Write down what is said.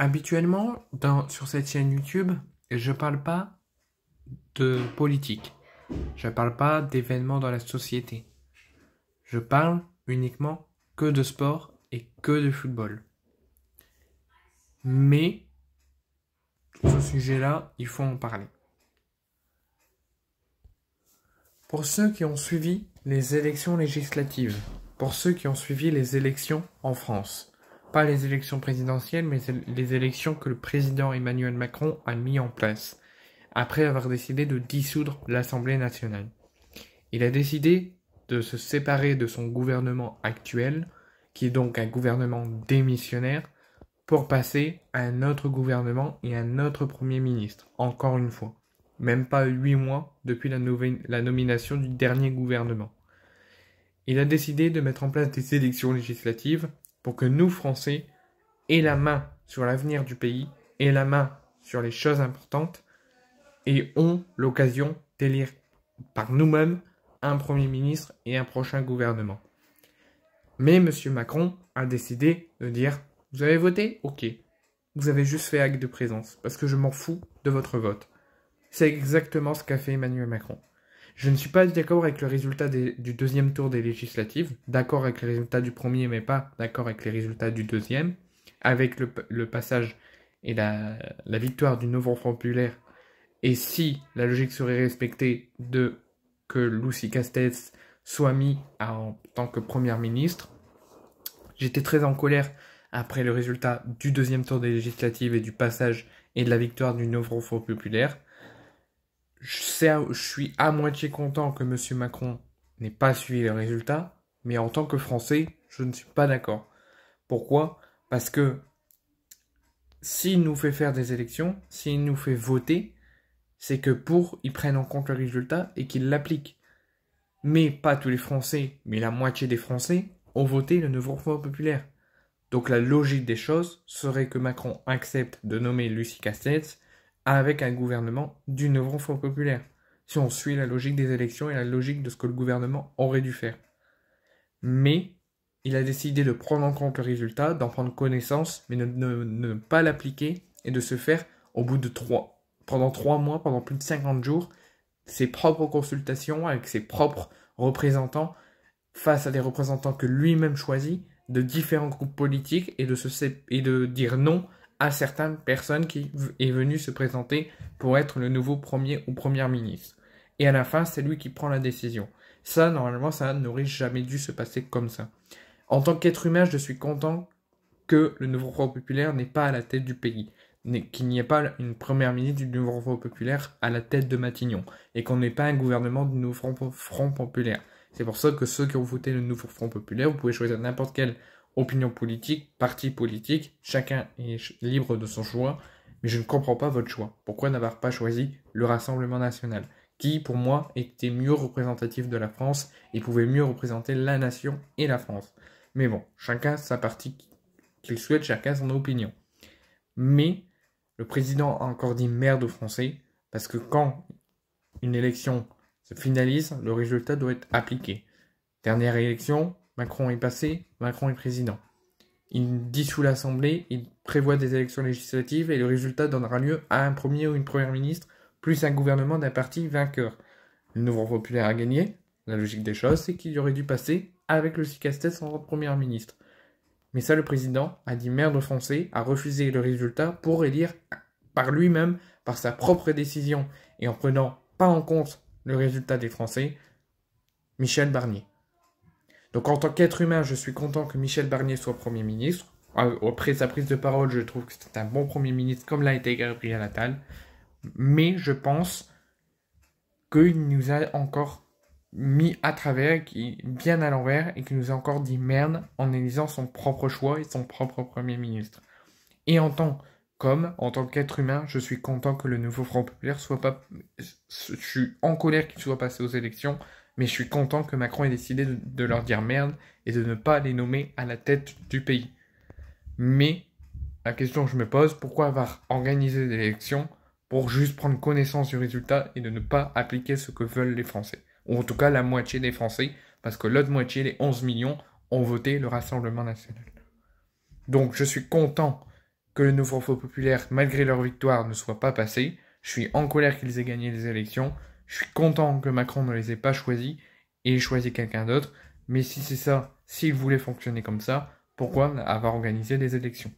Habituellement, sur cette chaîne YouTube, je ne parle pas de politique. Je ne parle pas d'événements dans la société. Je parle uniquement que de sport et que de football. Mais ce sujet-là, il faut en parler. Pour ceux qui ont suivi les élections législatives, pour ceux qui ont suivi les élections en France, pas les élections présidentielles, mais les élections que le président Emmanuel Macron a mis en place, après avoir décidé de dissoudre l'Assemblée nationale. Il a décidé de se séparer de son gouvernement actuel, qui est donc un gouvernement démissionnaire, pour passer à un autre gouvernement et un autre Premier ministre, encore une fois. Même pas huit mois depuis la, la nomination du dernier gouvernement. Il a décidé de mettre en place des élections législatives pour que nous, Français, aient la main sur l'avenir du pays, aient la main sur les choses importantes, et ont l'occasion d'élire par nous-mêmes un Premier ministre et un prochain gouvernement. Mais M. Macron a décidé de dire Vous avez voté Ok. Vous avez juste fait acte de présence, parce que je m'en fous de votre vote. C'est exactement ce qu'a fait Emmanuel Macron. Je ne suis pas d'accord avec le résultat du deuxième tour des législatives, d'accord avec le résultat du premier, mais pas d'accord avec les résultats du deuxième, avec le, passage et la, victoire du nouveau populaire, et si la logique serait respectée de que Lucy Castex soit mis en tant que première ministre. J'étais très en colère après le résultat du deuxième tour des législatives et du passage et de la victoire du Nouveau Front populaire je, suis à moitié content que M. Macron n'ait pas suivi les résultats, mais en tant que Français, je ne suis pas d'accord. Pourquoi Parce que s'il nous fait faire des élections, s'il nous fait voter, c'est que pour, ils prennent en compte le résultat et qu'il l'applique. Mais pas tous les Français, mais la moitié des Français ont voté le nouveau Front populaire. Donc la logique des choses serait que Macron accepte de nommer Lucie Castells avec un gouvernement d'une front populaire, si on suit la logique des élections et la logique de ce que le gouvernement aurait dû faire. Mais il a décidé de prendre en compte le résultat, d'en prendre connaissance, mais ne, ne, pas l'appliquer et de se faire au bout de trois, pendant trois mois, pendant plus de 50 jours, ses propres consultations avec ses propres représentants face à des représentants que lui-même choisit de différents groupes politiques et de, se, et de dire non à certaines personnes qui est venu se présenter pour être le nouveau premier ou première ministre. Et à la fin, c'est lui qui prend la décision. Ça, normalement, ça n'aurait jamais dû se passer comme ça. En tant qu'être humain, je suis content que le nouveau Front populaire n'est pas à la tête du pays, qu'il n'y ait pas une première ministre du nouveau Front populaire à la tête de Matignon, et qu'on n'ait pas un gouvernement du nouveau Front populaire. C'est pour ça que ceux qui ont voté le nouveau Front populaire, vous pouvez choisir n'importe quel opinion politique, parti politique, chacun est libre de son choix, mais je ne comprends pas votre choix. Pourquoi n'avoir pas choisi le Rassemblement national, qui pour moi était mieux représentatif de la France et pouvait mieux représenter la nation et la France Mais bon, chacun sa partie qu'il souhaite, chacun son opinion. Mais le président a encore dit merde aux Français, parce que quand une élection se finalise, le résultat doit être appliqué. Dernière élection, Macron est passé, Macron est président. Il dissout l'Assemblée, il prévoit des élections législatives et le résultat donnera lieu à un premier ou une première ministre, plus un gouvernement d'un parti vainqueur. Le Nouveau populaire a gagné. La logique des choses, c'est qu'il aurait dû passer avec le Cicastès en premier ministre. Mais ça, le président a dit merde Français, a refusé le résultat pour élire par lui-même, par sa propre décision, et en prenant pas en compte le résultat des Français, Michel Barnier. Donc en tant qu'être humain, je suis content que Michel Barnier soit Premier ministre. Euh, après sa prise de parole, je trouve que c'est un bon Premier ministre comme l'a été Gabriel Attal. Mais je pense qu'il nous a encore mis à travers, qui bien à l'envers, et qu'il nous a encore dit merde en élisant son propre choix et son propre Premier ministre. Et en tant en tant qu'être humain, je suis content que le nouveau Front Populaire soit pas... Je suis en colère qu'il soit passé aux élections, mais je suis content que Macron ait décidé de, leur dire merde et de ne pas les nommer à la tête du pays. Mais la question que je me pose, pourquoi avoir organisé des élections pour juste prendre connaissance du résultat et de ne pas appliquer ce que veulent les Français Ou en tout cas la moitié des Français, parce que l'autre moitié, les 11 millions, ont voté le Rassemblement national. Donc je suis content que le nouveau faux populaire, malgré leur victoire, ne soit pas passé. Je suis en colère qu'ils aient gagné les élections. Je suis content que Macron ne les ait pas choisis et ait choisi quelqu'un d'autre. Mais si c'est ça, s'il voulait fonctionner comme ça, pourquoi avoir organisé des élections